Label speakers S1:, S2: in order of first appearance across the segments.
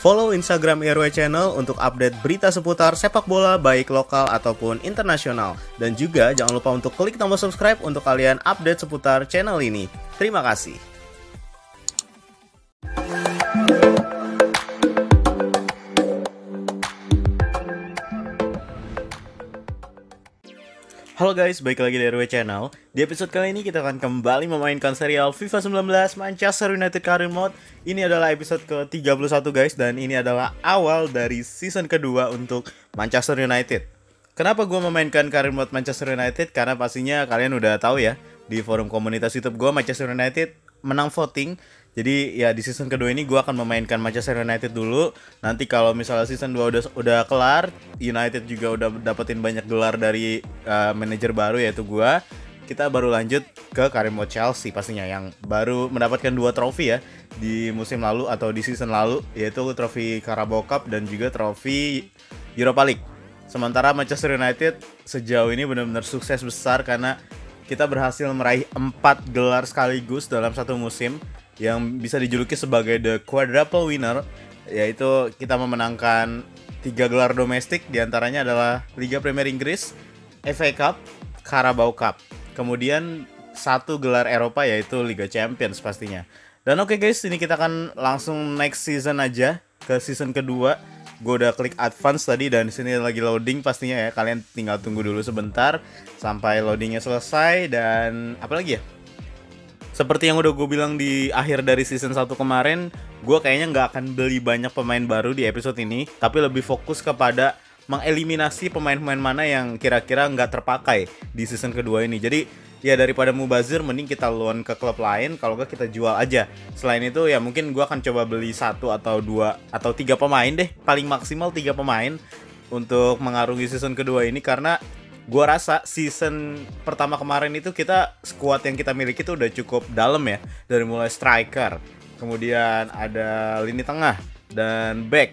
S1: Follow Instagram RW Channel untuk update berita seputar sepak bola baik lokal ataupun internasional. Dan juga jangan lupa untuk klik tombol subscribe untuk kalian update seputar channel ini. Terima kasih. Halo guys, balik lagi di RW Channel. Di episode kali ini kita akan kembali memainkan serial FIFA 19 Manchester United Career Mode. Ini adalah episode ke-31 guys dan ini adalah awal dari season kedua untuk Manchester United. Kenapa gue memainkan Career Mode Manchester United? Karena pastinya kalian udah tahu ya, di forum komunitas YouTube gue Manchester United menang voting jadi ya di season kedua ini gue akan memainkan Manchester United dulu. Nanti kalau misalnya season 2 udah udah kelar, United juga udah dapetin banyak gelar dari uh, manajer baru yaitu gue. Kita baru lanjut ke Karimo Chelsea pastinya yang baru mendapatkan dua trofi ya di musim lalu atau di season lalu yaitu trofi Carabao Cup dan juga trofi Europa League. Sementara Manchester United sejauh ini benar-benar sukses besar karena kita berhasil meraih 4 gelar sekaligus dalam satu musim yang bisa dijuluki sebagai the quadruple winner yaitu kita memenangkan tiga gelar domestik diantaranya adalah Liga Premier Inggris, FA Cup, Carabao Cup. Kemudian satu gelar Eropa yaitu Liga Champions pastinya. Dan oke okay guys, ini kita akan langsung next season aja ke season kedua. Gue udah klik advance tadi dan di sini lagi loading pastinya ya. Kalian tinggal tunggu dulu sebentar sampai loadingnya selesai dan apa lagi ya? seperti yang udah gue bilang di akhir dari season 1 kemarin, gue kayaknya nggak akan beli banyak pemain baru di episode ini, tapi lebih fokus kepada mengeliminasi pemain-pemain mana yang kira-kira nggak terpakai di season kedua ini. Jadi ya daripada mubazir mending kita loan ke klub lain kalau nggak kita jual aja selain itu ya mungkin gue akan coba beli satu atau dua atau tiga pemain deh paling maksimal tiga pemain untuk mengarungi season kedua ini karena gue rasa season pertama kemarin itu kita squad yang kita miliki itu udah cukup dalam ya dari mulai striker kemudian ada lini tengah dan back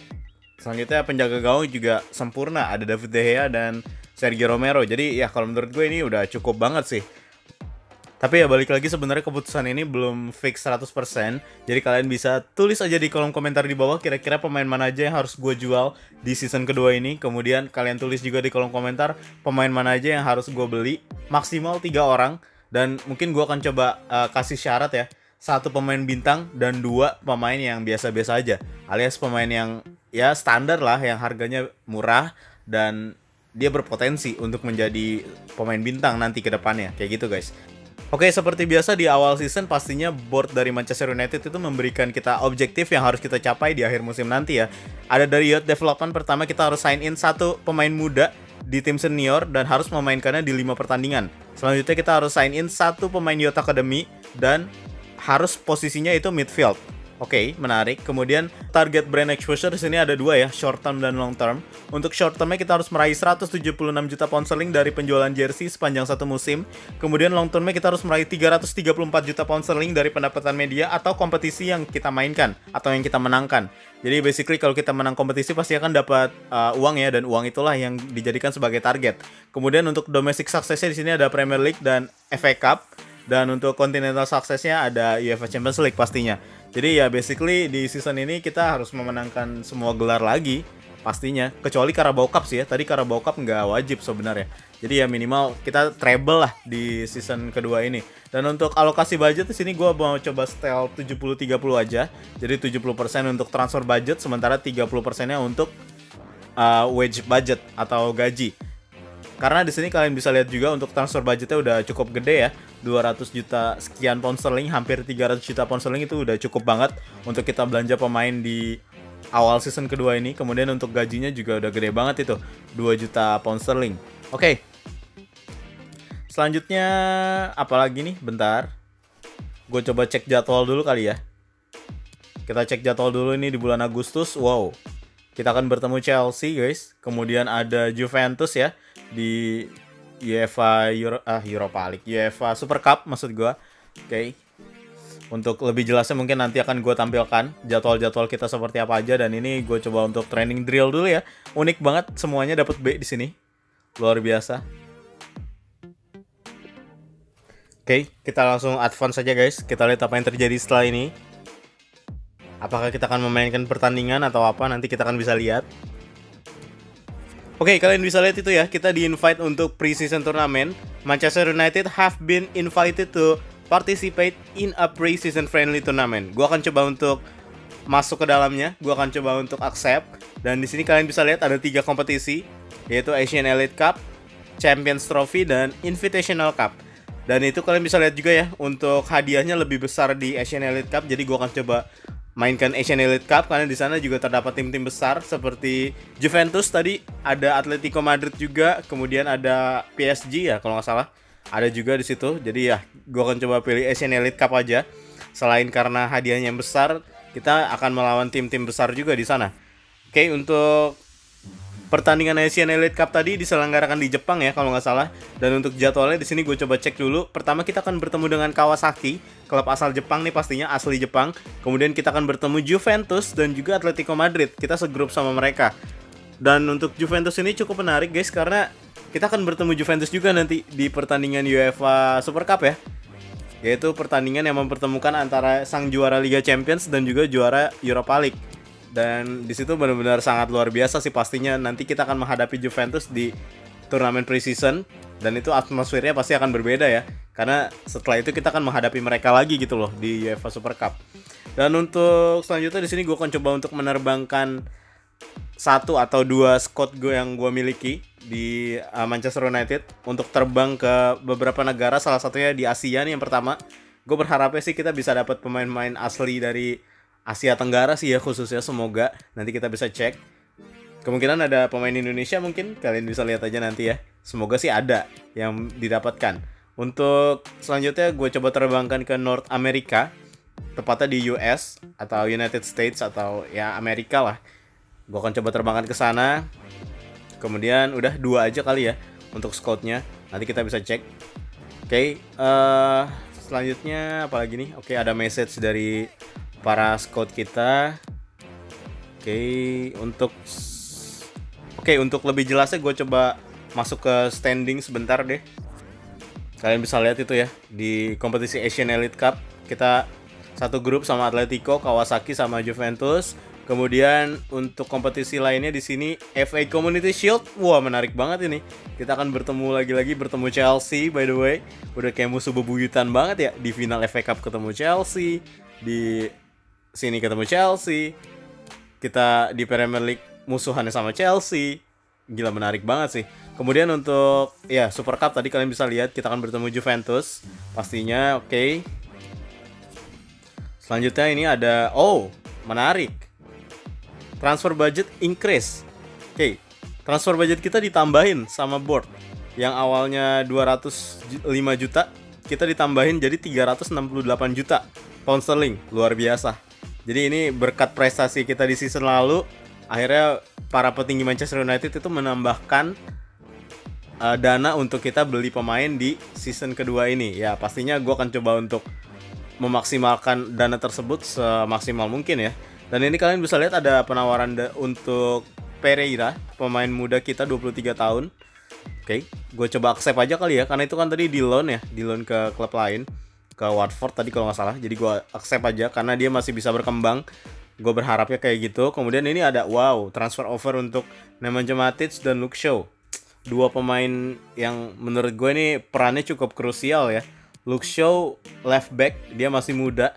S1: selanjutnya penjaga gawang juga sempurna ada David De Gea dan Sergio Romero jadi ya kalau menurut gue ini udah cukup banget sih tapi ya balik lagi sebenarnya keputusan ini belum fix 100%. Jadi kalian bisa tulis aja di kolom komentar di bawah kira-kira pemain mana aja yang harus gue jual di season kedua ini. Kemudian kalian tulis juga di kolom komentar pemain mana aja yang harus gue beli. Maksimal 3 orang dan mungkin gue akan coba uh, kasih syarat ya satu pemain bintang dan dua pemain yang biasa-biasa aja alias pemain yang ya standar lah yang harganya murah dan dia berpotensi untuk menjadi pemain bintang nanti ke depannya kayak gitu guys Oke, seperti biasa di awal season pastinya board dari Manchester United itu memberikan kita objektif yang harus kita capai di akhir musim nanti ya. Ada dari youth development pertama kita harus sign in satu pemain muda di tim senior dan harus memainkannya di 5 pertandingan. Selanjutnya kita harus sign in satu pemain youth academy dan harus posisinya itu midfield. Oke, okay, menarik. Kemudian target brand exposure di sini ada dua ya, short term dan long term. Untuk short termnya kita harus meraih 176 juta pound sterling dari penjualan jersey sepanjang satu musim. Kemudian long termnya kita harus meraih 334 juta pound sterling dari pendapatan media atau kompetisi yang kita mainkan atau yang kita menangkan. Jadi basically kalau kita menang kompetisi pasti akan dapat uh, uang ya dan uang itulah yang dijadikan sebagai target. Kemudian untuk domestic suksesnya di sini ada Premier League dan FA Cup dan untuk continental suksesnya ada UEFA Champions League pastinya. Jadi ya basically di season ini kita harus memenangkan semua gelar lagi pastinya kecuali Carabao Cup sih ya tadi Carabao Cup nggak wajib sebenarnya jadi ya minimal kita treble lah di season kedua ini dan untuk alokasi budget di sini gue mau coba setel 70-30 aja jadi 70% untuk transfer budget sementara 30% nya untuk uh, wage budget atau gaji karena di sini kalian bisa lihat juga untuk transfer budgetnya udah cukup gede ya. 200 juta sekian pound sterling, hampir 300 juta pound sterling itu udah cukup banget untuk kita belanja pemain di awal season kedua ini. Kemudian untuk gajinya juga udah gede banget itu, 2 juta pound sterling. Oke. Okay. Selanjutnya apalagi nih? Bentar. Gue coba cek jadwal dulu kali ya. Kita cek jadwal dulu ini di bulan Agustus. Wow. Kita akan bertemu Chelsea, guys. Kemudian ada Juventus ya di UEFA Euro, ah Europa League, UEFA Super Cup maksud gue, Oke. Okay. Untuk lebih jelasnya mungkin nanti akan gue tampilkan jadwal-jadwal kita seperti apa aja dan ini gue coba untuk training drill dulu ya. Unik banget semuanya dapat B di sini. Luar biasa. Oke, okay, kita langsung advance saja guys. Kita lihat apa yang terjadi setelah ini. Apakah kita akan memainkan pertandingan atau apa nanti kita akan bisa lihat. Oke, okay, kalian bisa lihat itu ya, kita di-invite untuk pre-season tournament. Manchester United have been invited to participate in a pre-season friendly tournament. Gua akan coba untuk masuk ke dalamnya, gua akan coba untuk accept. Dan di sini kalian bisa lihat ada tiga kompetisi, yaitu Asian Elite Cup, Champions Trophy, dan Invitational Cup. Dan itu kalian bisa lihat juga ya, untuk hadiahnya lebih besar di Asian Elite Cup, jadi gua akan coba mainkan Asian Elite Cup karena di sana juga terdapat tim-tim besar seperti Juventus tadi ada Atletico Madrid juga kemudian ada PSG ya kalau nggak salah ada juga di situ jadi ya gue akan coba pilih Asian Elite Cup aja selain karena hadiahnya yang besar kita akan melawan tim-tim besar juga di sana oke untuk pertandingan Asian Elite Cup tadi diselenggarakan di Jepang ya kalau nggak salah. Dan untuk jadwalnya di sini gue coba cek dulu. Pertama kita akan bertemu dengan Kawasaki, klub asal Jepang nih pastinya asli Jepang. Kemudian kita akan bertemu Juventus dan juga Atletico Madrid. Kita segrup sama mereka. Dan untuk Juventus ini cukup menarik guys karena kita akan bertemu Juventus juga nanti di pertandingan UEFA Super Cup ya. Yaitu pertandingan yang mempertemukan antara sang juara Liga Champions dan juga juara Europa League dan di situ benar-benar sangat luar biasa sih pastinya nanti kita akan menghadapi Juventus di turnamen preseason dan itu atmosfernya pasti akan berbeda ya karena setelah itu kita akan menghadapi mereka lagi gitu loh di UEFA Super Cup dan untuk selanjutnya di sini gue akan coba untuk menerbangkan satu atau dua squad gue yang gue miliki di eh, Manchester United untuk terbang ke beberapa negara salah satunya di Asia nih yang pertama gue berharapnya sih kita bisa dapat pemain-pemain asli dari Asia Tenggara sih ya khususnya semoga nanti kita bisa cek. Kemungkinan ada pemain Indonesia mungkin kalian bisa lihat aja nanti ya. Semoga sih ada yang didapatkan. Untuk selanjutnya gue coba terbangkan ke North America, tepatnya di US atau United States atau ya Amerika lah. Gue akan coba terbangkan ke sana. Kemudian udah dua aja kali ya untuk scoutnya. Nanti kita bisa cek. Oke, okay, uh, eh, selanjutnya apalagi nih? Oke, okay, ada message dari para scout kita. Oke, okay, untuk Oke, okay, untuk lebih jelasnya gue coba masuk ke standing sebentar deh. Kalian bisa lihat itu ya di kompetisi Asian Elite Cup kita satu grup sama Atletico, Kawasaki sama Juventus. Kemudian untuk kompetisi lainnya di sini FA Community Shield. Wah, menarik banget ini. Kita akan bertemu lagi-lagi bertemu Chelsea by the way. Udah kayak musuh bebuyutan banget ya di final FA Cup ketemu Chelsea, di sini ketemu Chelsea kita di Premier League musuhannya sama Chelsea gila menarik banget sih kemudian untuk ya Super Cup tadi kalian bisa lihat kita akan bertemu Juventus pastinya oke okay. selanjutnya ini ada oh menarik transfer budget increase oke okay. transfer budget kita ditambahin sama board yang awalnya 205 juta kita ditambahin jadi 368 juta pound sterling luar biasa jadi ini berkat prestasi kita di season lalu, akhirnya para petinggi Manchester United itu menambahkan uh, dana untuk kita beli pemain di season kedua ini. Ya pastinya gue akan coba untuk memaksimalkan dana tersebut semaksimal mungkin ya. Dan ini kalian bisa lihat ada penawaran untuk Pereira, pemain muda kita 23 tahun. Oke, okay. gue coba accept aja kali ya, karena itu kan tadi di loan ya, di loan ke klub lain ke Watford tadi kalau nggak salah jadi gue accept aja karena dia masih bisa berkembang gue berharapnya kayak gitu kemudian ini ada wow transfer over untuk Nemanja Matic dan Luke Shaw dua pemain yang menurut gue ini perannya cukup krusial ya Luke Shaw left back dia masih muda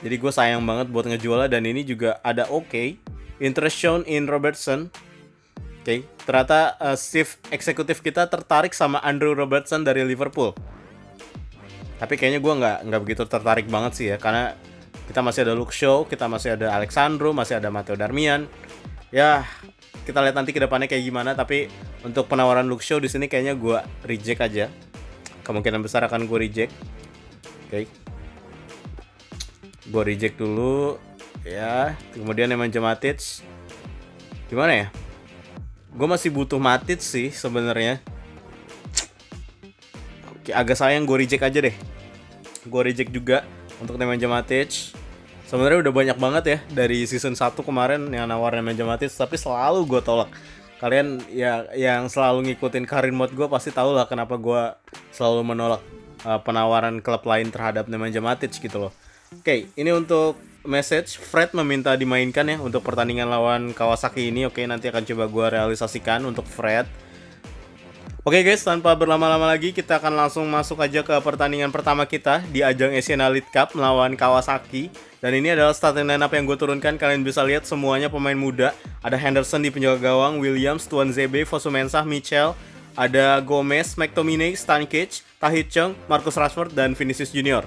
S1: jadi gue sayang banget buat ngejualnya dan ini juga ada oke okay. interest shown in Robertson oke okay. ternyata uh, eh, Steve eksekutif kita tertarik sama Andrew Robertson dari Liverpool tapi kayaknya gue nggak nggak begitu tertarik banget sih ya karena kita masih ada Luke Show kita masih ada Alexandro masih ada Matteo Darmian ya kita lihat nanti kedepannya kayak gimana tapi untuk penawaran Luke Show di sini kayaknya gue reject aja kemungkinan besar akan gue reject oke okay. gue reject dulu ya kemudian Nemanja Matic gimana ya gue masih butuh Matic sih sebenarnya agak sayang gue reject aja deh gue reject juga untuk teman Matic sebenarnya udah banyak banget ya dari season 1 kemarin yang nawarin teman Matic tapi selalu gue tolak kalian ya yang selalu ngikutin karin mode gue pasti tau lah kenapa gue selalu menolak uh, penawaran klub lain terhadap teman Matic gitu loh oke ini untuk message Fred meminta dimainkan ya untuk pertandingan lawan Kawasaki ini oke nanti akan coba gue realisasikan untuk Fred Oke guys, tanpa berlama-lama lagi kita akan langsung masuk aja ke pertandingan pertama kita di ajang Asian Elite Cup melawan Kawasaki. Dan ini adalah starting lineup yang gue turunkan. Kalian bisa lihat semuanya pemain muda. Ada Henderson di penjaga gawang, Williams, Tuan Zebe, Fosumensah, Mitchell, ada Gomez, McTominay, Cage, Tahit Cheng, Marcus Rashford, dan Vinicius Junior.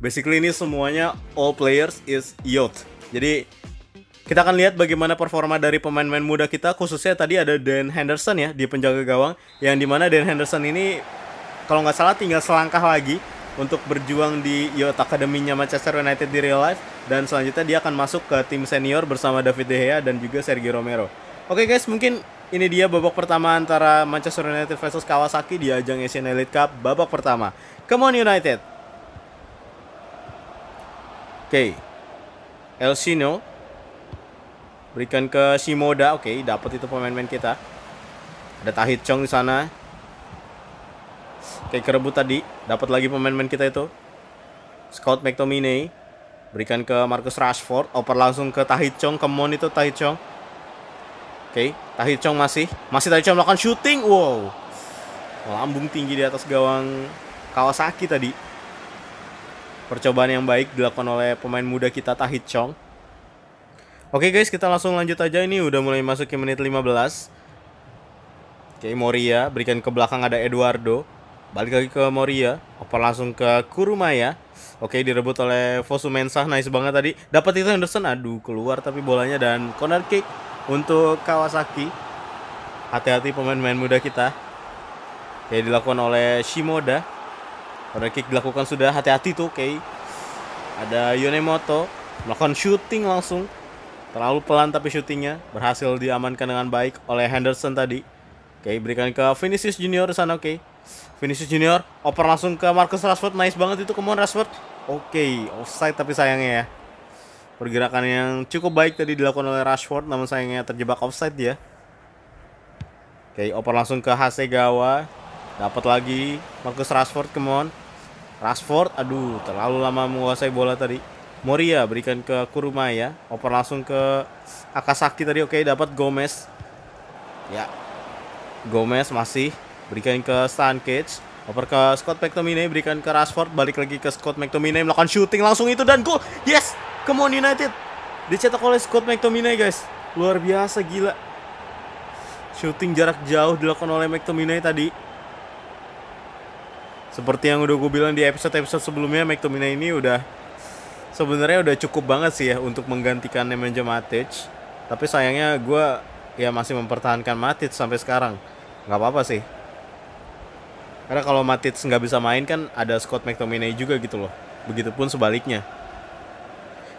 S1: Basically ini semuanya all players is youth. Jadi kita akan lihat bagaimana performa dari pemain-pemain muda kita, khususnya tadi ada Dan Henderson ya di penjaga gawang, yang dimana Dan Henderson ini kalau nggak salah tinggal selangkah lagi untuk berjuang di Youth Academy-nya Manchester United di real life dan selanjutnya dia akan masuk ke tim senior bersama David De Gea dan juga Sergio Romero. Oke guys, mungkin ini dia babak pertama antara Manchester United versus Kawasaki di ajang Asian Elite Cup babak pertama. Come on United. Oke. Okay. Elsino Berikan ke Shimoda. Oke, okay, dapat itu pemain-pemain kita. Ada Tahit Chong di sana. Kayak kerebut tadi, dapat lagi pemain-pemain kita itu. Scott McTominay. Berikan ke Marcus Rashford, oper langsung ke Tahit Chong, kemon itu Tahit Chong. Oke, okay, Tahit Chong masih masih Tahit Chong melakukan shooting. Wow. Lambung tinggi di atas gawang Kawasaki tadi. Percobaan yang baik dilakukan oleh pemain muda kita Tahit Chong. Oke guys, kita langsung lanjut aja. Ini udah mulai masuk ke menit 15. Oke, Moria. Berikan ke belakang ada Eduardo. Balik lagi ke Moria. Oper langsung ke Kurumaya. Oke, direbut oleh Fosu Mensah. Nice banget tadi. Dapat itu Henderson. Aduh, keluar tapi bolanya. Dan corner kick untuk Kawasaki. Hati-hati pemain-pemain muda kita. Oke, dilakukan oleh Shimoda. Corner kick dilakukan sudah. Hati-hati tuh, oke. Ada Yonemoto. Melakukan shooting langsung Terlalu pelan tapi syutingnya berhasil diamankan dengan baik oleh Henderson tadi. Oke, berikan ke Vinicius Junior di sana, oke. Vinicius Junior oper langsung ke Marcus Rashford. Nice banget itu kemauan Rashford. Oke, offside tapi sayangnya ya. Pergerakan yang cukup baik tadi dilakukan oleh Rashford namun sayangnya terjebak offside ya. Oke, oper langsung ke Hasegawa. Dapat lagi Marcus Rashford, kemauan. Rashford, aduh, terlalu lama menguasai bola tadi. Moria berikan ke Kuruma ya. Oper langsung ke Akasaki tadi oke dapat Gomez. Ya. Gomez masih berikan ke Stan Cage. Oper ke Scott McTominay berikan ke Rashford balik lagi ke Scott McTominay melakukan shooting langsung itu dan gol. Yes, come on United. Dicetak oleh Scott McTominay guys. Luar biasa gila. Shooting jarak jauh dilakukan oleh McTominay tadi. Seperti yang udah gue bilang di episode-episode sebelumnya, McTominay ini udah sebenarnya udah cukup banget sih ya untuk menggantikan Nemanja Matic tapi sayangnya gue ya masih mempertahankan Matic sampai sekarang Gak apa-apa sih karena kalau Matic nggak bisa main kan ada Scott McTominay juga gitu loh begitupun sebaliknya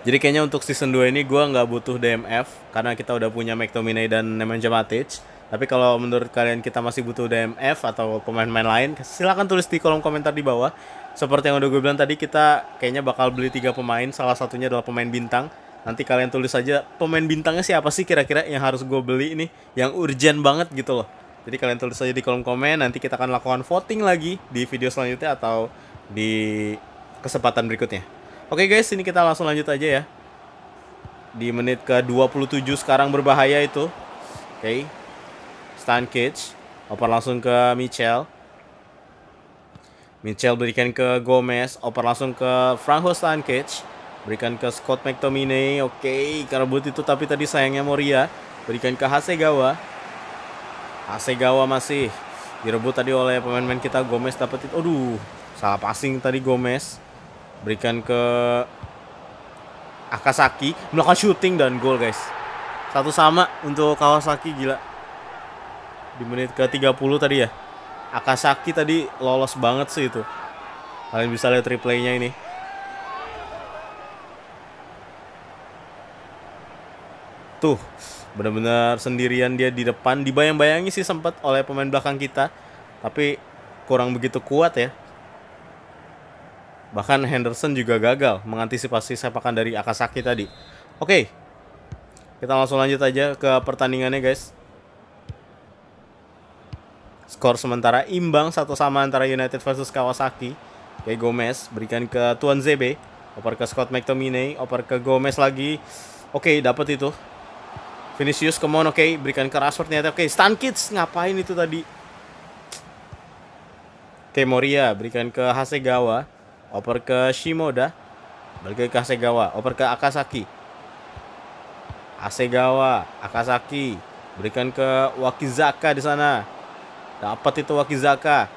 S1: jadi kayaknya untuk season 2 ini gue nggak butuh DMF karena kita udah punya McTominay dan Nemanja Matic tapi kalau menurut kalian kita masih butuh DMF atau pemain-pemain lain, silahkan tulis di kolom komentar di bawah. Seperti yang udah gue bilang tadi, kita kayaknya bakal beli tiga pemain. Salah satunya adalah pemain bintang. Nanti kalian tulis aja pemain bintangnya siapa sih kira-kira yang harus gue beli ini, yang urgent banget gitu loh. Jadi kalian tulis aja di kolom komen, nanti kita akan lakukan voting lagi di video selanjutnya atau di kesempatan berikutnya. Oke guys, ini kita langsung lanjut aja ya. Di menit ke 27 sekarang berbahaya itu. Oke. Okay. Stankic. Oper langsung ke Michel. Michel berikan ke Gomez. Oper langsung ke Franco Stankic. Berikan ke Scott McTominay. Oke, okay, buat itu tapi tadi sayangnya Moria. Berikan ke Hasegawa. Hasegawa masih direbut tadi oleh pemain-pemain kita. Gomez dapat itu. Aduh, salah passing tadi Gomez. Berikan ke Akasaki melakukan shooting dan gol guys. Satu sama untuk Kawasaki gila di menit ke 30 tadi ya Akasaki tadi lolos banget sih itu kalian bisa lihat replaynya ini tuh benar-benar sendirian dia di depan dibayang-bayangi sih sempat oleh pemain belakang kita tapi kurang begitu kuat ya bahkan Henderson juga gagal mengantisipasi sepakan dari Akasaki tadi oke okay. kita langsung lanjut aja ke pertandingannya guys Skor sementara imbang satu sama antara United versus Kawasaki. Oke Gomez berikan ke Tuan Zebe. Oper ke Scott McTominay, oper ke Gomez lagi. Oke, okay, dapat itu. Vinicius, come on, oke. Okay. Berikan ke Rashford, ternyata. Oke, okay, Stan Kids, ngapain itu tadi? Oke, Moria, berikan ke Hasegawa. Oper ke Shimoda. Balik ke Hasegawa, oper ke Akasaki. Hasegawa, Akasaki. Berikan ke Wakizaka di sana. Dapat itu Wakizaka.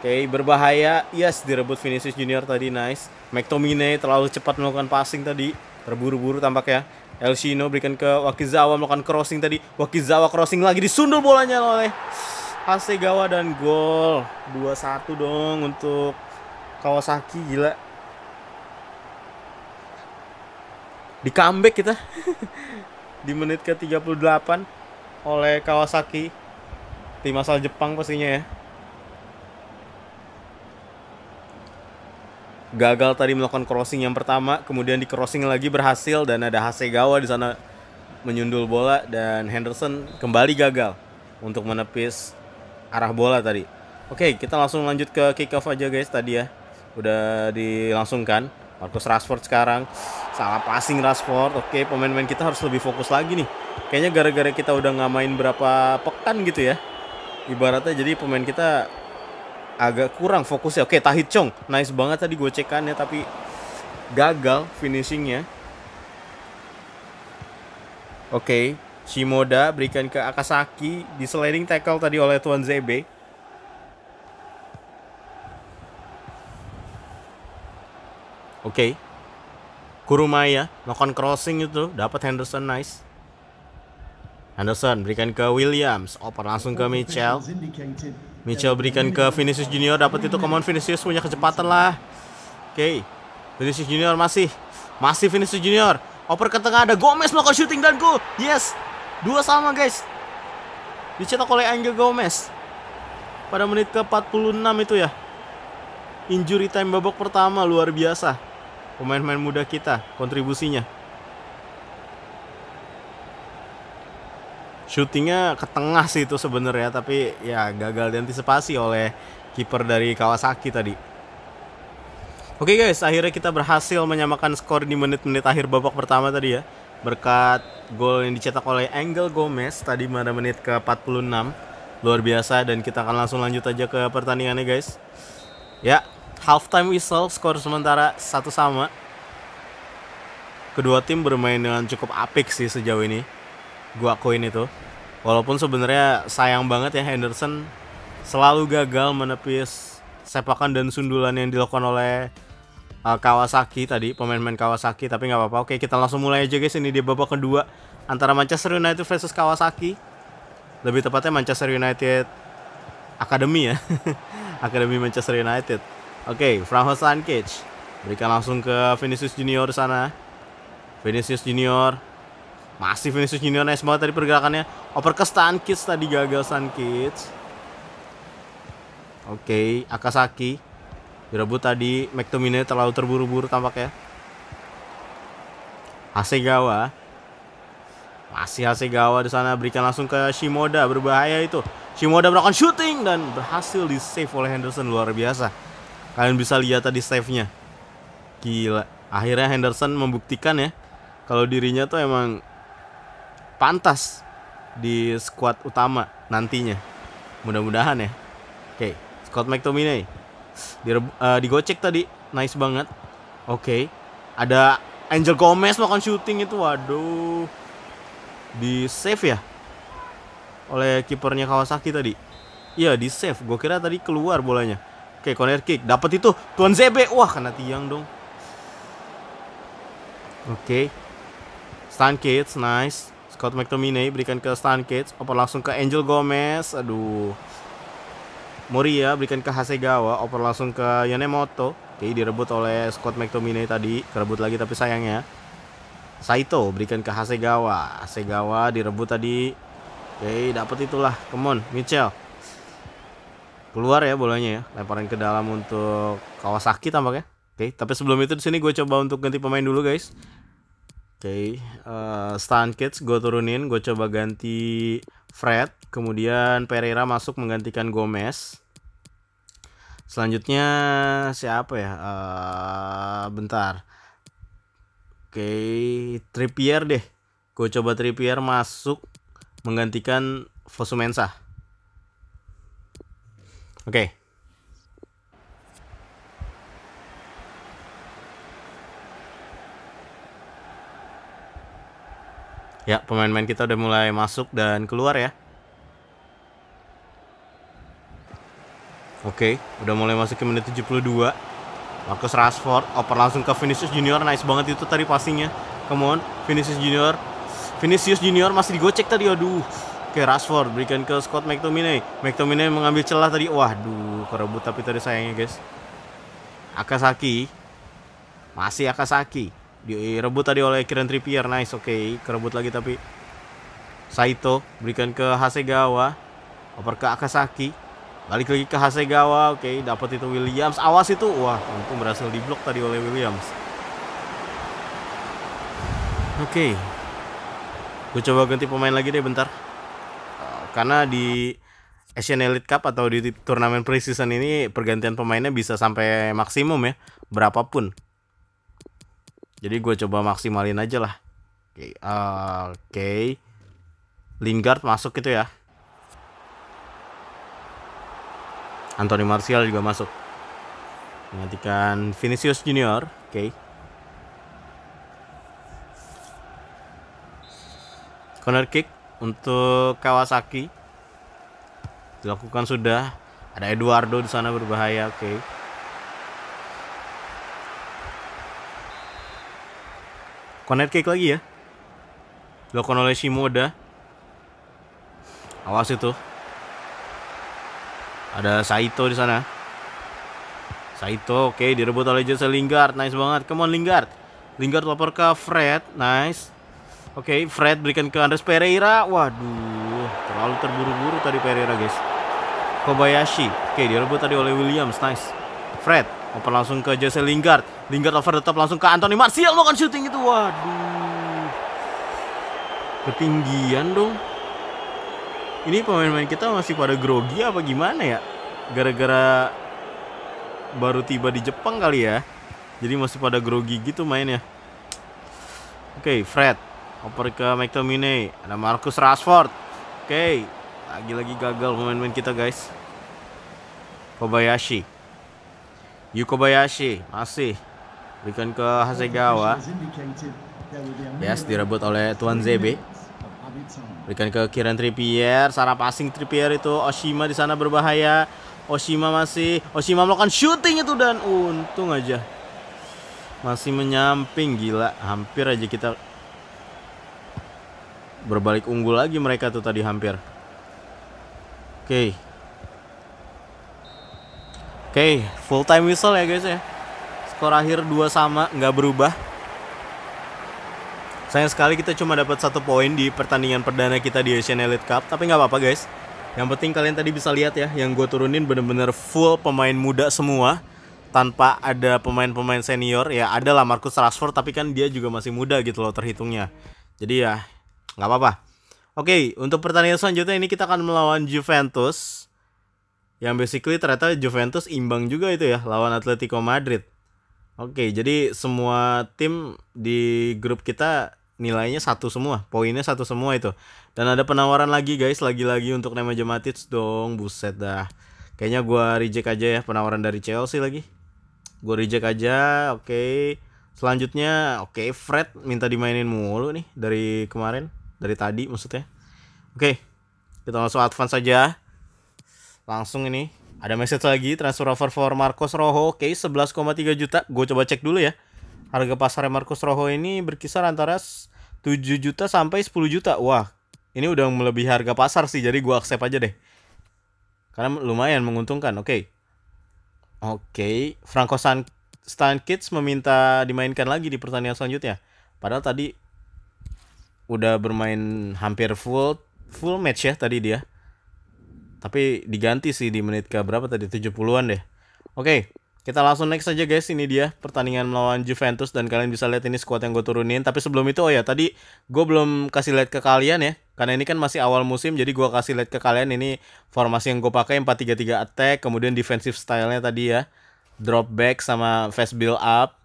S1: Oke, okay, berbahaya. Yes, direbut Vinicius Junior tadi, nice. McTominay terlalu cepat melakukan passing tadi. Terburu-buru tampaknya. El Shino berikan ke Wakizawa melakukan crossing tadi. Wakizawa crossing lagi disundul bolanya oleh Hasegawa dan gol. 2-1 dong untuk Kawasaki gila. Di comeback kita di menit ke-38 oleh Kawasaki tim asal Jepang pastinya ya gagal tadi melakukan crossing yang pertama kemudian di crossing lagi berhasil dan ada Hasegawa di sana menyundul bola dan Henderson kembali gagal untuk menepis arah bola tadi Oke, kita langsung lanjut ke kick off aja guys tadi ya. Udah dilangsungkan. Marcus Rashford sekarang salah passing Rashford. Oke, pemain-pemain kita harus lebih fokus lagi nih. Kayaknya gara-gara kita udah nggak main berapa pekan gitu ya ibaratnya jadi pemain kita agak kurang fokus ya. Oke, Tahit Chong, nice banget tadi gue cekannya tapi gagal finishingnya. Oke, Shimoda berikan ke Akasaki di sliding tackle tadi oleh Tuan ZB. Oke. Kurumaya melakukan crossing itu dapat Henderson nice. Anderson berikan ke Williams, oper langsung ke Mitchell. Mitchell berikan ke Vinicius Junior, dapat itu common Vinicius punya kecepatan lah. Oke, okay. Vinicius Junior masih, masih Vinicius Junior. Oper ke tengah ada Gomez melakukan shooting dan goal. Yes, dua sama guys. Dicetak oleh Angel Gomez pada menit ke 46 itu ya. Injury time babak pertama luar biasa. Pemain-pemain muda kita kontribusinya. Shootingnya ke tengah sih itu sebenarnya, tapi ya gagal diantisipasi oleh kiper dari Kawasaki tadi. Oke okay guys, akhirnya kita berhasil menyamakan skor di menit-menit akhir babak pertama tadi ya. Berkat gol yang dicetak oleh Angel Gomez tadi pada menit ke-46. Luar biasa dan kita akan langsung lanjut aja ke pertandingannya guys. Ya, halftime whistle, skor sementara satu sama. Kedua tim bermain dengan cukup apik sih sejauh ini gua koin itu. Walaupun sebenarnya sayang banget ya Henderson selalu gagal menepis sepakan dan sundulan yang dilakukan oleh uh, Kawasaki tadi, pemain-pemain Kawasaki, tapi nggak apa-apa. Oke, kita langsung mulai aja guys. Ini di babak kedua antara Manchester United versus Kawasaki. Lebih tepatnya Manchester United Academy ya. Akademi Manchester United. Oke, Frank Cage Berikan langsung ke Vinicius Junior sana. Vinicius Junior masih Vinicius Junior nice banget tadi pergerakannya. Oper ke Stan Kids tadi gagal Stan Kids. Oke, okay, Akasaki. Direbut tadi McTominay terlalu terburu-buru tampaknya. Hasegawa. Masih Hasegawa di sana berikan langsung ke Shimoda, berbahaya itu. Shimoda melakukan shooting dan berhasil di save oleh Henderson luar biasa. Kalian bisa lihat tadi save-nya. Gila. Akhirnya Henderson membuktikan ya kalau dirinya tuh emang pantas di squad utama nantinya. Mudah-mudahan ya. Oke, okay. Scott McTominay di, uh, eh, digocek tadi, nice banget. Oke, okay. ada Angel Gomez melakukan shooting itu, waduh, di save ya oleh kipernya Kawasaki tadi. Iya di save, gue kira tadi keluar bolanya. Oke, okay, corner kick, dapat itu Tuan ZB wah kena tiang dong. Oke, okay. Kids, nice. Scott McTominay berikan ke Stan Cage, oper langsung ke Angel Gomez. Aduh. Moria berikan ke Hasegawa, oper langsung ke Yonemoto. Oke, direbut oleh Scott McTominay tadi, kerebut lagi tapi sayangnya. Saito berikan ke Hasegawa. Hasegawa direbut tadi. Oke, dapat itulah. Come on, Mitchell. Keluar ya bolanya ya. Lemparan ke dalam untuk Kawasaki tampaknya. Oke, tapi sebelum itu di sini gue coba untuk ganti pemain dulu, guys. Oke, okay. uh, eh, Stan Kids gue turunin, gue coba ganti Fred, kemudian Pereira masuk menggantikan Gomez. Selanjutnya siapa ya? Uh, bentar. Oke, okay. Trippier deh. Gue coba Trippier masuk menggantikan Fosumensa. Oke. Okay. Ya, pemain-pemain kita udah mulai masuk dan keluar ya. Oke, udah mulai masuk ke menit 72. Marcus Rashford oper langsung ke Vinicius Junior. Nice banget itu tadi passingnya. Come on, Vinicius Junior. Vinicius Junior masih digocek tadi. Aduh. Oke, Rashford berikan ke Scott McTominay. McTominay mengambil celah tadi. Waduh, kerebut tapi tadi sayangnya, guys. Akasaki. Masih Akasaki direbut tadi oleh Kiran Trippier nice oke okay. kerebut lagi tapi Saito berikan ke Hasegawa oper ke Akasaki balik lagi ke Hasegawa oke okay. dapat itu Williams awas itu wah untung berhasil diblok tadi oleh Williams oke okay. gue coba ganti pemain lagi deh bentar eh, karena di Asian Elite Cup atau di turnamen preseason ini pergantian pemainnya bisa sampai maksimum ya berapapun jadi gue coba maksimalin aja lah. Oke, eh, okay. Lingard masuk gitu ya. Anthony Martial juga masuk. Menggantikan Vinicius Junior. Oke. Okay. Corner kick untuk Kawasaki. Dilakukan sudah. Ada Eduardo di sana berbahaya. Oke. Okay. Cornet cake lagi ya. Dilakukan oleh Shimoda. Awas itu. Ada Saito di sana. Saito, oke, okay, direbut oleh Jose Lingard. Nice banget. Come on Lingard. Lingard lapor ke Fred. Nice. Oke, okay, Fred berikan ke Andres Pereira. Waduh, terlalu terburu-buru tadi Pereira, guys. Kobayashi. Oke, okay, direbut tadi oleh Williams. Nice. Fred Open langsung ke Jesse Lingard. Lingard over tetap langsung ke Anthony Martial melakukan shooting itu. Waduh. Ketinggian dong. Ini pemain-pemain kita masih pada grogi apa gimana ya? Gara-gara baru tiba di Jepang kali ya. Jadi masih pada grogi gitu mainnya. Oke, okay, Fred. Oper ke McTominay. Ada Marcus Rashford. Oke. Okay. Lagi-lagi gagal pemain-pemain kita, guys. Kobayashi. Yuko Bayashi masih berikan ke Hasegawa. Yes, direbut oleh Tuan ZB. Berikan ke Kieran Trippier, Sarah passing Trippier itu Oshima di sana berbahaya. Oshima masih Oshima melakukan shooting itu dan untung aja masih menyamping gila hampir aja kita berbalik unggul lagi mereka tuh tadi hampir oke okay. Oke, okay, full time whistle ya guys ya. Skor akhir dua sama, nggak berubah. Sayang sekali kita cuma dapat satu poin di pertandingan perdana kita di Asian Elite Cup, tapi nggak apa-apa guys. Yang penting kalian tadi bisa lihat ya, yang gue turunin bener-bener full pemain muda semua tanpa ada pemain-pemain senior. Ya ada lah Marcus Rashford, tapi kan dia juga masih muda gitu loh terhitungnya. Jadi ya nggak apa-apa. Oke, okay, untuk pertandingan selanjutnya ini kita akan melawan Juventus yang basically ternyata Juventus imbang juga itu ya lawan Atletico Madrid. Oke, jadi semua tim di grup kita nilainya satu semua, poinnya satu semua itu. Dan ada penawaran lagi guys, lagi-lagi untuk Nemanja Jematic dong, buset dah. Kayaknya gua reject aja ya penawaran dari Chelsea lagi. Gua reject aja, oke. Okay. Selanjutnya, oke okay, Fred minta dimainin mulu nih dari kemarin, dari tadi maksudnya. Oke, okay, kita langsung advance aja Langsung ini ada message lagi transfer offer for Marcos Rojo. Oke, okay, 11,3 juta. Gue coba cek dulu ya. Harga pasar Marcos Rojo ini berkisar antara 7 juta sampai 10 juta. Wah, ini udah melebihi harga pasar sih. Jadi gue accept aja deh. Karena lumayan menguntungkan. Oke. Okay. Oke, okay. Franco San Kids meminta dimainkan lagi di pertandingan selanjutnya. Padahal tadi udah bermain hampir full full match ya tadi dia. Tapi diganti sih di menit ke berapa tadi 70-an deh. Oke, kita langsung next aja guys. Ini dia pertandingan melawan Juventus dan kalian bisa lihat ini squad yang gue turunin. Tapi sebelum itu oh ya tadi gue belum kasih lihat ke kalian ya. Karena ini kan masih awal musim jadi gue kasih lihat ke kalian ini formasi yang gue pakai 4-3-3 attack, kemudian defensive style-nya tadi ya. Drop back sama fast build up.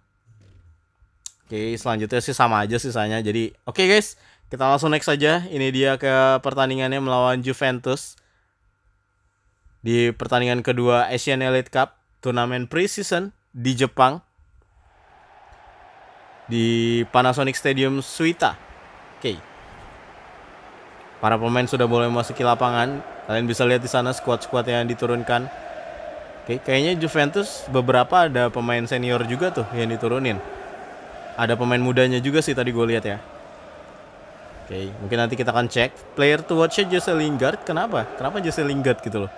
S1: Oke, selanjutnya sih sama aja sisanya. Jadi, oke okay guys, kita langsung next aja. Ini dia ke pertandingannya melawan Juventus di pertandingan kedua Asian Elite Cup turnamen pre-season di Jepang di Panasonic Stadium Suita. Oke. Para pemain sudah boleh masuki lapangan. Kalian bisa lihat di sana skuad-skuad yang diturunkan. Oke, kayaknya Juventus beberapa ada pemain senior juga tuh yang diturunin. Ada pemain mudanya juga sih tadi gue lihat ya. Oke, mungkin nanti kita akan cek player to watch Jose Lingard. Kenapa? Kenapa Jose Lingard gitu loh?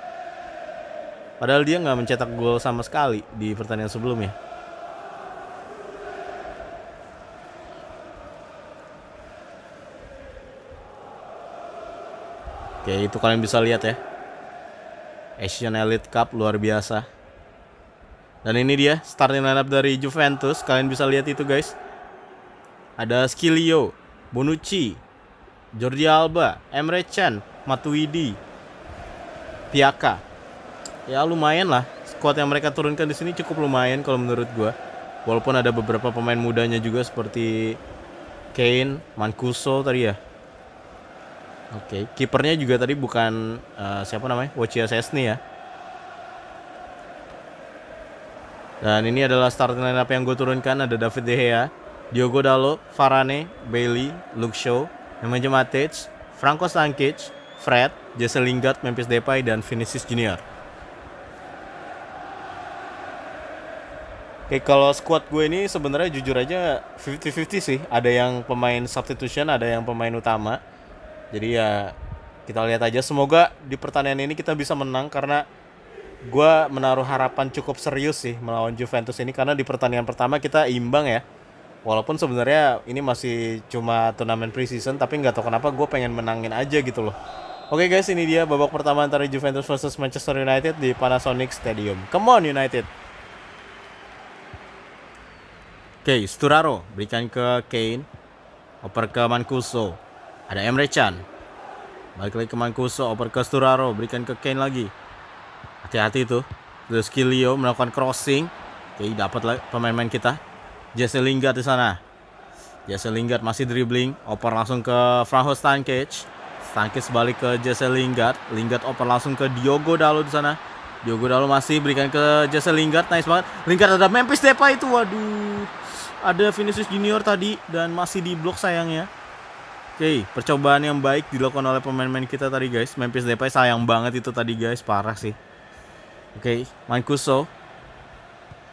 S1: Padahal dia nggak mencetak gol sama sekali di pertandingan sebelumnya. Oke, itu kalian bisa lihat ya. Asian Elite Cup luar biasa. Dan ini dia starting lineup dari Juventus. Kalian bisa lihat itu guys. Ada Skilio, Bonucci, Jordi Alba, Emre Can, Matuidi, Piaka, ya lumayan lah squad yang mereka turunkan di sini cukup lumayan kalau menurut gue walaupun ada beberapa pemain mudanya juga seperti Kane, Mancuso tadi ya. Oke, okay. kipernya juga tadi bukan uh, siapa namanya? Wojciech Szczesny ya. Dan ini adalah starting lineup yang gue turunkan ada David De Gea, Diogo Dalo, Farane Bailey, Luke Shaw, Nemanja Matic, Franco Stankic, Fred, Jesse Lingard, Memphis Depay dan Vinicius Junior. Oke, kalau squad gue ini sebenarnya jujur aja 50-50 sih. Ada yang pemain substitution, ada yang pemain utama. Jadi ya kita lihat aja. Semoga di pertandingan ini kita bisa menang karena gue menaruh harapan cukup serius sih melawan Juventus ini karena di pertandingan pertama kita imbang ya. Walaupun sebenarnya ini masih cuma turnamen preseason, tapi nggak tahu kenapa gue pengen menangin aja gitu loh. Oke guys, ini dia babak pertama antara Juventus versus Manchester United di Panasonic Stadium. Come on United! Oke, okay, Sturaro berikan ke Kane. Oper ke Mancuso. Ada Emre Can. Balik lagi ke Mancuso, oper ke Sturaro, berikan ke Kane lagi. Hati-hati tuh. Terus Kilio melakukan crossing. Oke, okay, dapat pemain-pemain kita. Jesse Lingard di sana. Jesse Lingard masih dribbling, oper langsung ke Franjo Stankic. Stankic balik ke Jesse Lingard. Lingard oper langsung ke Diogo Dalot di sana. Diogo Dalo masih berikan ke Jesse Lingard, nice banget. Lingard ada Memphis Depay itu, waduh ada Vinicius Junior tadi dan masih di blok sayangnya. Oke, okay, percobaan yang baik dilakukan oleh pemain-pemain kita tadi guys. Memphis Depay sayang banget itu tadi guys, parah sih. Oke, okay, Mancuso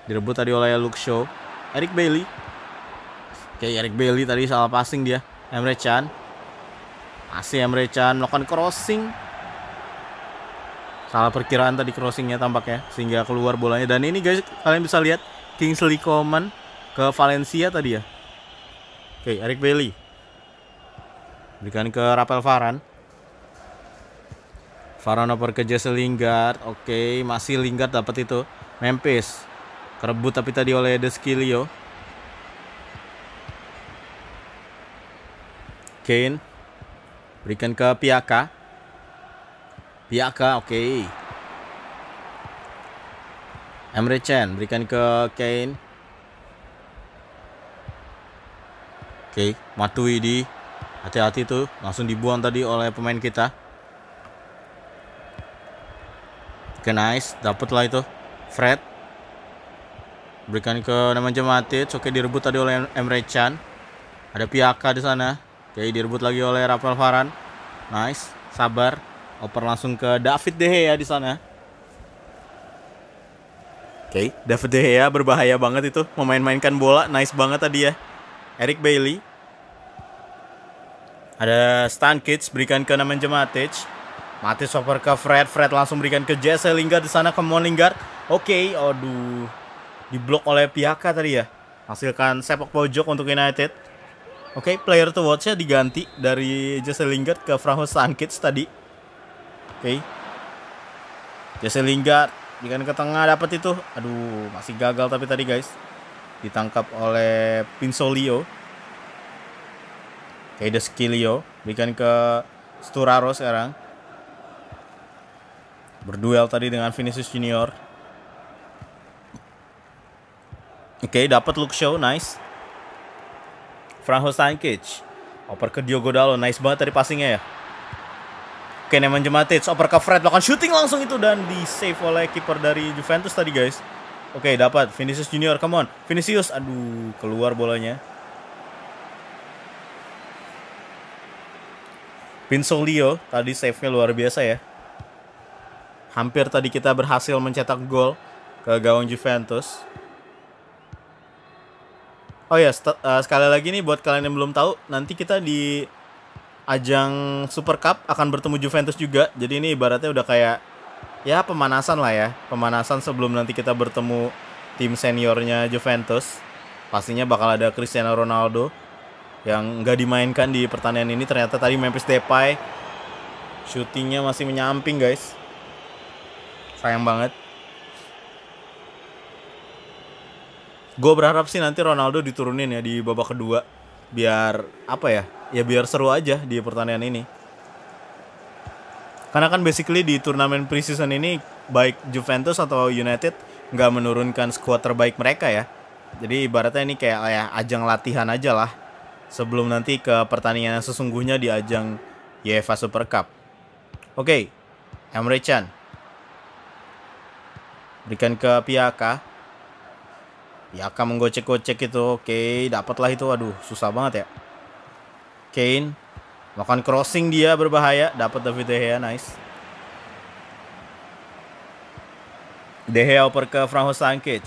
S1: direbut tadi oleh Luke Shaw. Eric Bailey. Oke, okay, Eric Bailey tadi salah passing dia. Emre Can. Masih Emre Can melakukan crossing. Salah perkiraan tadi crossingnya tampaknya sehingga keluar bolanya dan ini guys kalian bisa lihat Kingsley Coman ke Valencia tadi ya. Oke, Eric Bailey. Berikan ke Rafael Varan. Varan over ke Jesse Lingard. Oke, masih Lingard dapat itu. Memphis. Kerebut tapi tadi oleh Deskilio. Kane. Berikan ke Piaka. Piaka, oke. Okay. Emre Chen. berikan ke Kane. Oke, okay, Matui di hati-hati tuh, langsung dibuang tadi oleh pemain kita. Oke, okay, nice, lah itu. Fred berikan ke nama Matic. Oke, okay, direbut tadi oleh Emre Can. Ada Piaka di sana. Oke, direbut lagi oleh Rafael Varane. Nice, sabar. Oper langsung ke David De Gea di sana. Oke, David De Gea berbahaya banget itu memain-mainkan bola. Nice banget tadi ya. Eric Bailey. Ada Stankic berikan ke nama Matic. Matic over ke Fred, Fred langsung berikan ke Jesse Lingard di sana ke Mon Lingard. Oke, okay, aduh. Diblok oleh Piaka tadi ya. Hasilkan sepak pojok untuk United. Oke, okay, player to watch-nya diganti dari Jesse Lingard ke Franjo Stankic tadi. Oke. Okay. Jesse Lingard, berikan ke tengah dapat itu. Aduh, masih gagal tapi tadi guys ditangkap oleh Pinsolio. Kaides Kilio berikan ke Sturaro sekarang. Berduel tadi dengan Vinicius Junior. Oke, okay, dapat look show, nice. Franco Stankic. Oper ke Diogo Dalo, nice banget tadi passingnya ya. Oke, okay, Neman Jematic, oper ke Fred, bahkan shooting langsung itu dan di save oleh kiper dari Juventus tadi guys. Oke, okay, dapat. Vinicius Junior, come on. Vinicius, aduh, keluar bolanya. Leo tadi save-nya luar biasa ya. Hampir tadi kita berhasil mencetak gol ke gawang Juventus. Oh ya, uh, sekali lagi nih buat kalian yang belum tahu, nanti kita di ajang Super Cup akan bertemu Juventus juga. Jadi ini ibaratnya udah kayak ya pemanasan lah ya pemanasan sebelum nanti kita bertemu tim seniornya Juventus pastinya bakal ada Cristiano Ronaldo yang nggak dimainkan di pertandingan ini ternyata tadi Memphis Depay syutingnya masih menyamping guys sayang banget gue berharap sih nanti Ronaldo diturunin ya di babak kedua biar apa ya ya biar seru aja di pertandingan ini karena kan basically di turnamen preseason ini baik Juventus atau United nggak menurunkan skuad terbaik mereka ya. Jadi ibaratnya ini kayak ya, ajang latihan aja lah sebelum nanti ke pertandingan yang sesungguhnya di ajang UEFA Super Cup. Oke, okay, Emre Can. Berikan ke Piaka. Piaka menggocek-gocek itu. Oke, okay, dapatlah itu. Aduh, susah banget ya. Kane. Makan crossing dia berbahaya, dapat David De Gea, nice. De Gea oper ke Franjo Stankic.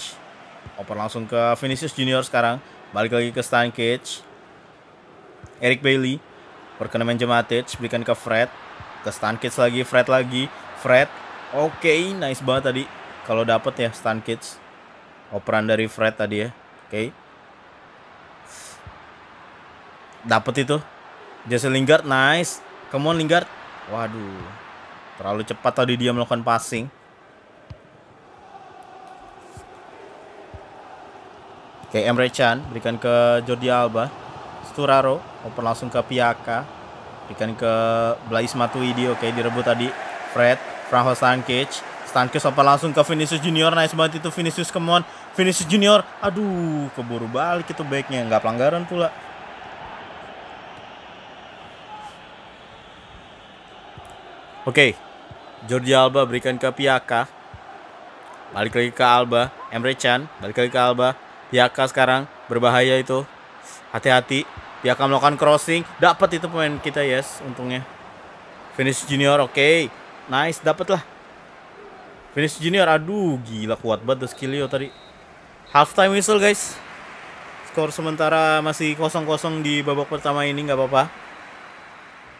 S1: Oper langsung ke Vinicius Junior sekarang. Balik lagi ke Stankic. Eric Bailey. Perkena Matic, berikan ke Fred. Ke Stankic lagi, Fred lagi. Fred. Oke, okay, nice banget tadi. Kalau dapat ya Stankic. Operan dari Fred tadi ya. Oke. Okay. Dapat itu. Jesse Lingard nice. Come on Lingard. Waduh. Terlalu cepat tadi dia melakukan passing. Oke, Emre Can berikan ke Jordi Alba. Sturaro open langsung ke Piaka. Berikan ke Blaise Matuidi. Oke, direbut tadi Fred. Franco Stankic. Stankic open langsung ke Vinicius Junior. Nice banget itu Vinicius, come on. Vinicius Junior. Aduh, keburu balik itu baiknya, Nggak pelanggaran pula. Oke. Okay. Jordi Alba berikan ke Piaka. Balik lagi ke Alba. Emre Can. Balik lagi ke Alba. Piaka sekarang. Berbahaya itu. Hati-hati. Piaka melakukan crossing. Dapat itu pemain kita yes. Untungnya. Finish Junior. Oke. Okay. Nice. Dapat lah. Finish Junior. Aduh. Gila kuat banget the skillio tadi. Half time whistle guys. Skor sementara masih kosong-kosong di babak pertama ini. nggak apa-apa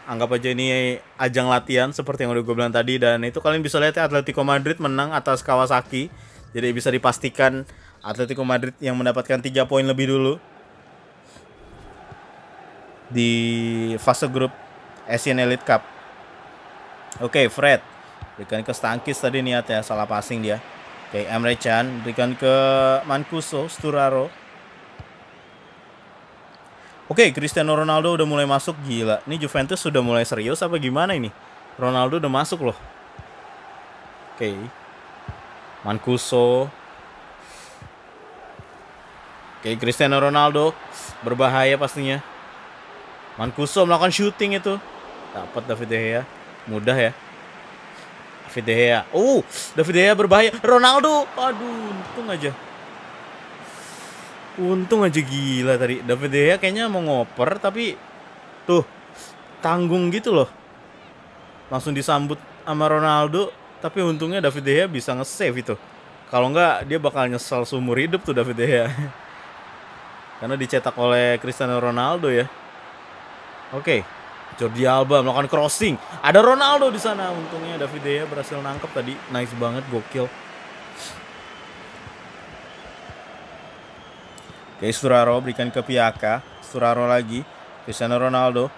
S1: anggap aja ini ajang latihan seperti yang udah gue bilang tadi dan itu kalian bisa lihat ya Atletico Madrid menang atas Kawasaki jadi bisa dipastikan Atletico Madrid yang mendapatkan 3 poin lebih dulu di fase grup Asian Elite Cup. Oke, okay, Fred. Berikan ke Stankis tadi ya salah passing dia. Oke, okay, Emre Can berikan ke Mancuso Sturaro. Oke, okay, Cristiano Ronaldo udah mulai masuk gila. Ini Juventus sudah mulai serius apa gimana ini? Ronaldo udah masuk loh. Oke. Okay. Mancuso. Oke, okay, Cristiano Ronaldo berbahaya pastinya. Mancuso melakukan shooting itu. Dapat David De Gea. Mudah ya. David De Gea. Oh, David De Gea berbahaya. Ronaldo. Aduh, untung aja. Untung aja gila tadi David Gea kayaknya mau ngoper tapi tuh tanggung gitu loh. Langsung disambut sama Ronaldo tapi untungnya David Gea bisa nge-save itu. Kalau enggak dia bakal nyesal seumur hidup tuh David Gea, Karena dicetak oleh Cristiano Ronaldo ya. Oke. Okay. Jordi Alba melakukan crossing. Ada Ronaldo di sana. Untungnya David Gea berhasil nangkep tadi. Nice banget, gokil. Ke Suraro berikan ke Piaka. suraro lagi. Cristiano Ronaldo.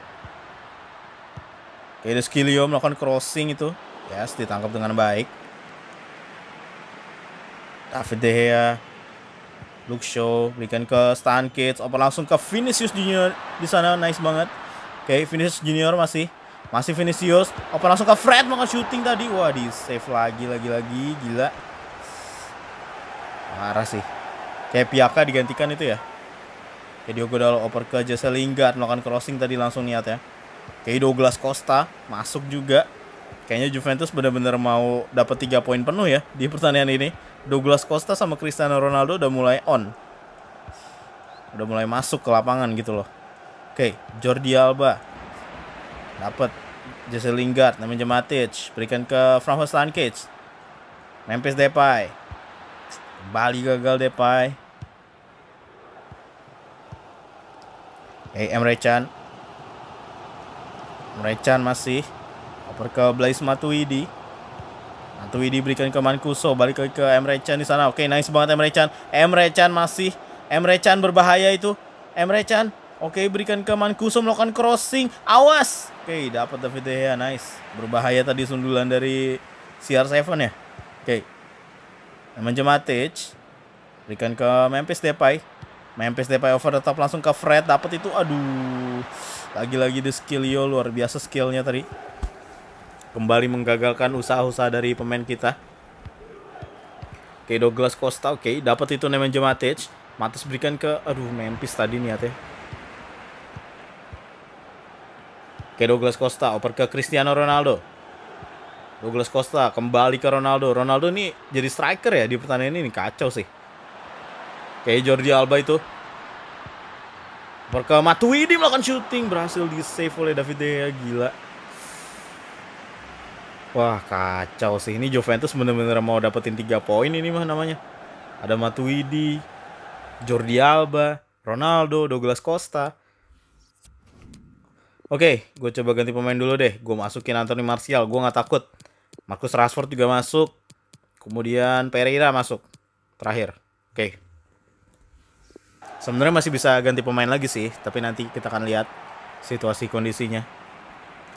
S1: Ke Deskilio melakukan crossing itu. Yes, ditangkap dengan baik. David De Gea. Luke Shaw berikan ke Stan Kids. Open langsung ke Vinicius Junior di sana. Nice banget. Oke, Vinicius Junior masih masih Vinicius. Open langsung ke Fred melakukan shooting tadi. Wah, di save lagi lagi lagi gila. Marah sih. Kayak Piaka digantikan itu ya. Kayak Diogo Dalo oper ke Jesse Lingard melakukan crossing tadi langsung niat ya. Kayak Douglas Costa masuk juga. Kayaknya Juventus benar-benar mau dapat 3 poin penuh ya di pertandingan ini. Douglas Costa sama Cristiano Ronaldo udah mulai on. Udah mulai masuk ke lapangan gitu loh. Oke, Jordi Alba. Dapat Jesse Lingard, namanya Matic. Berikan ke Francis Lankage. Memphis Depay. Kembali gagal deh Depay. Eh Emre Can. Emre Can masih oper ke Blaise Matuidi. Matuidi berikan ke Mancuso, balik ke, ke Emre Can di sana. Oke, nice banget Emre Can. Emre Can masih Emre Can berbahaya itu. Emre Can. Oke, berikan ke Mancuso melakukan crossing. Awas. Oke, dapat David De Gea, nice. Berbahaya tadi sundulan dari CR7 ya. Oke. Menuju Matic. Berikan ke Memphis Depay. Memphis Depay over the top langsung ke Fred. Dapat itu aduh. Lagi-lagi di yo luar biasa skillnya tadi. Kembali menggagalkan usaha-usaha dari pemain kita. Oke, Douglas Costa. Oke, dapat itu Nemanja Matic. Matic berikan ke aduh Memphis tadi niatnya. Oke, Douglas Costa oper ke Cristiano Ronaldo. Douglas Costa kembali ke Ronaldo. Ronaldo ini jadi striker ya di pertandingan ini kacau sih. Kayak Jordi Alba itu. Perke Matuidi melakukan shooting berhasil di save oleh David De Gea. gila. Wah kacau sih ini Juventus bener-bener mau dapetin 3 poin ini mah namanya. Ada Matuidi, Jordi Alba, Ronaldo, Douglas Costa. Oke, gue coba ganti pemain dulu deh. Gue masukin Anthony Martial, gue nggak takut. Marcus Rashford juga masuk. Kemudian Pereira masuk terakhir. Oke. Okay. Sebenarnya masih bisa ganti pemain lagi sih, tapi nanti kita akan lihat situasi kondisinya.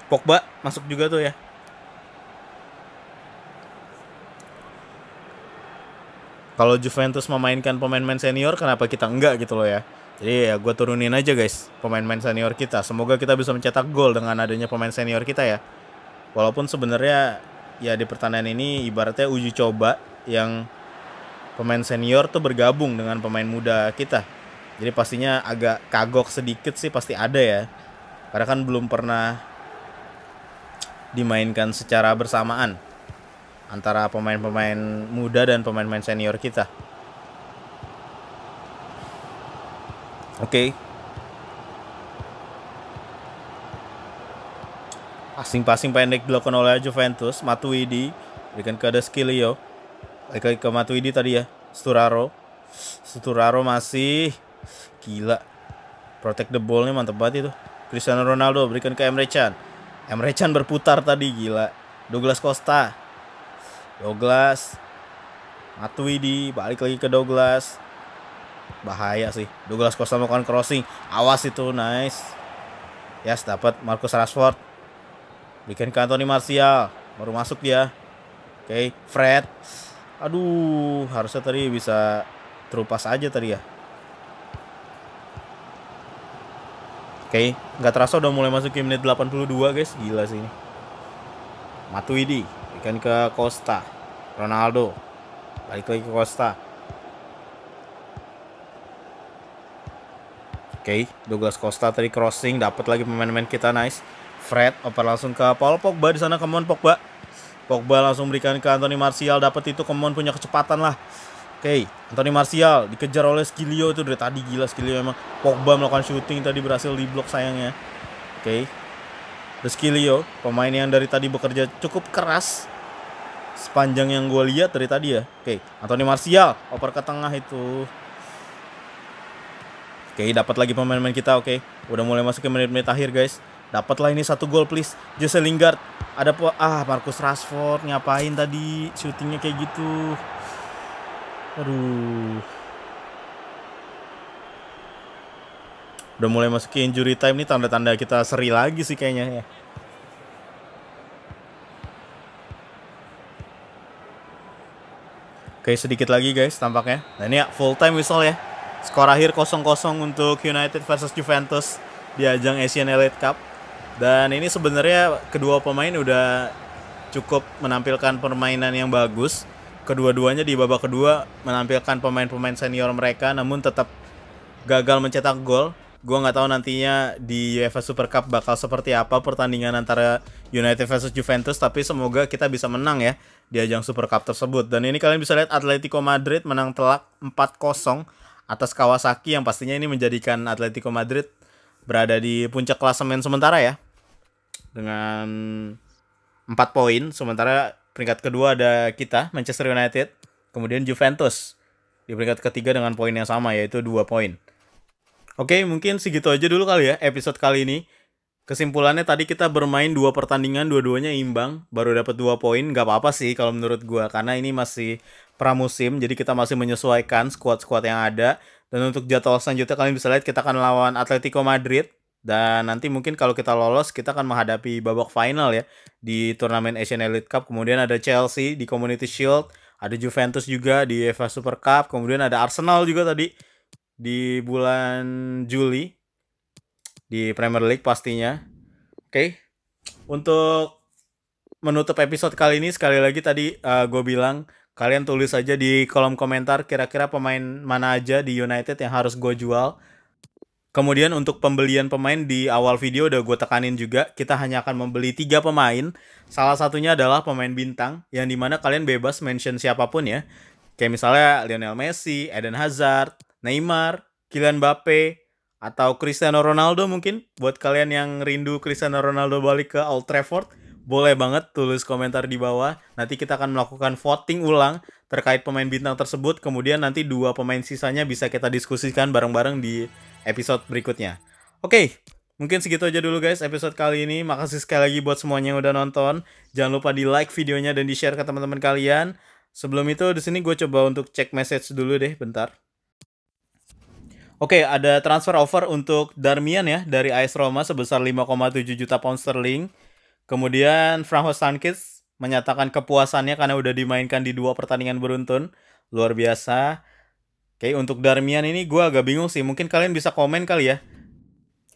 S1: Pogba masuk juga tuh ya. Kalau Juventus memainkan pemain-pemain senior, kenapa kita enggak gitu loh ya? Jadi ya gue turunin aja guys pemain-pemain senior kita. Semoga kita bisa mencetak gol dengan adanya pemain senior kita ya. Walaupun sebenarnya ya di pertandingan ini ibaratnya uji coba yang pemain senior tuh bergabung dengan pemain muda kita. Jadi pastinya agak kagok sedikit sih pasti ada ya. Karena kan belum pernah dimainkan secara bersamaan antara pemain-pemain muda dan pemain-pemain senior kita. Oke, Asing-pasing pendek dilakukan oleh Juventus. Matuidi berikan ke Deskilio. Balik ke Matuidi tadi ya. Sturaro. Sturaro masih gila. Protect the ball-nya mantep banget itu. Cristiano Ronaldo berikan ke Emre Can. Emre Can berputar tadi gila. Douglas Costa. Douglas. Matuidi balik lagi ke Douglas. Bahaya sih. Douglas Costa melakukan crossing. Awas itu, nice. Yes, dapat Marcus Rashford. Bikin ke Anthony Martial. Baru masuk dia. Oke, okay. Fred. Aduh, harusnya tadi bisa terupas aja tadi ya. Oke, okay. nggak terasa udah mulai masuk ke menit 82 guys. Gila sih ini. Matuidi. Bikin ke Costa. Ronaldo. Balik lagi ke Costa. Oke, okay. Douglas Costa tadi crossing. Dapat lagi pemain-pemain kita. Nice. Fred oper langsung ke Paul Pogba di sana kemon Pogba. Pogba langsung berikan ke Anthony Martial dapat itu kemon punya kecepatan lah. Oke, okay, Anthony Martial dikejar oleh Skilio itu dari tadi gila Skilio memang. Pogba melakukan shooting tadi berhasil di blok sayangnya. Oke. Okay. Skilio, pemain yang dari tadi bekerja cukup keras sepanjang yang gue lihat dari tadi ya. Oke, okay. Anthony Martial oper ke tengah itu. Oke, okay, dapat lagi pemain-pemain kita. Oke, okay. udah mulai masuk ke menit-menit akhir guys. Dapatlah ini satu gol please. Jose Lingard. Ada apa? ah Marcus Rashford ngapain tadi syutingnya kayak gitu. Aduh. Udah mulai masuk ke injury time nih tanda-tanda kita seri lagi sih kayaknya ya. Oke sedikit lagi guys tampaknya. Nah ini ya full time whistle ya. Skor akhir 0-0 untuk United versus Juventus di ajang Asian Elite Cup. Dan ini sebenarnya kedua pemain udah cukup menampilkan permainan yang bagus. Kedua-duanya di babak kedua menampilkan pemain-pemain senior mereka namun tetap gagal mencetak gol. Gue nggak tahu nantinya di UEFA Super Cup bakal seperti apa pertandingan antara United versus Juventus tapi semoga kita bisa menang ya di ajang Super Cup tersebut. Dan ini kalian bisa lihat Atletico Madrid menang telak 4-0 atas Kawasaki yang pastinya ini menjadikan Atletico Madrid berada di puncak klasemen sementara ya dengan 4 poin sementara peringkat kedua ada kita Manchester United kemudian Juventus di peringkat ketiga dengan poin yang sama yaitu dua poin oke mungkin segitu aja dulu kali ya episode kali ini kesimpulannya tadi kita bermain dua pertandingan dua-duanya imbang baru dapat dua poin nggak apa-apa sih kalau menurut gue karena ini masih pramusim jadi kita masih menyesuaikan squad-squad yang ada dan untuk jadwal selanjutnya kalian bisa lihat kita akan lawan Atletico Madrid dan nanti mungkin kalau kita lolos kita akan menghadapi babak final ya di turnamen Asian Elite Cup. Kemudian ada Chelsea di Community Shield, ada Juventus juga di UEFA Super Cup, kemudian ada Arsenal juga tadi di bulan Juli di Premier League pastinya. Oke. Okay. Untuk menutup episode kali ini sekali lagi tadi uh, eh, gue bilang Kalian tulis aja di kolom komentar kira-kira pemain mana aja di United yang harus gue jual. Kemudian untuk pembelian pemain di awal video udah gue tekanin juga, kita hanya akan membeli tiga pemain. Salah satunya adalah pemain bintang, yang dimana kalian bebas mention siapapun ya. Kayak misalnya Lionel Messi, Eden Hazard, Neymar, Kylian Mbappe, atau Cristiano Ronaldo mungkin. Buat kalian yang rindu Cristiano Ronaldo balik ke Old Trafford, boleh banget tulis komentar di bawah. Nanti kita akan melakukan voting ulang terkait pemain bintang tersebut. Kemudian nanti dua pemain sisanya bisa kita diskusikan bareng-bareng di episode berikutnya. Oke, mungkin segitu aja dulu guys episode kali ini. Makasih sekali lagi buat semuanya yang udah nonton. Jangan lupa di like videonya dan di share ke teman-teman kalian. Sebelum itu di sini gue coba untuk cek message dulu deh, bentar. Oke, ada transfer offer untuk Darmian ya dari AS Roma sebesar 5,7 juta pound sterling. Kemudian Franco Sankis menyatakan kepuasannya karena udah dimainkan di dua pertandingan beruntun. Luar biasa. Oke, untuk Darmian ini gue agak bingung sih. Mungkin kalian bisa komen kali ya.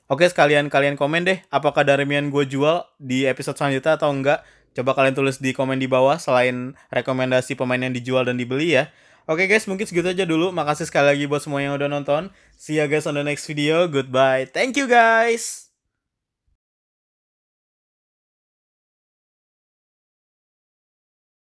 S1: Oke, sekalian kalian komen deh. Apakah Darmian gue jual di episode selanjutnya atau enggak? Coba kalian tulis di komen di bawah selain rekomendasi pemain yang dijual dan dibeli ya. Oke guys, mungkin segitu aja dulu. Makasih sekali lagi buat semua yang udah nonton. See you guys on the next video. Goodbye. Thank you guys.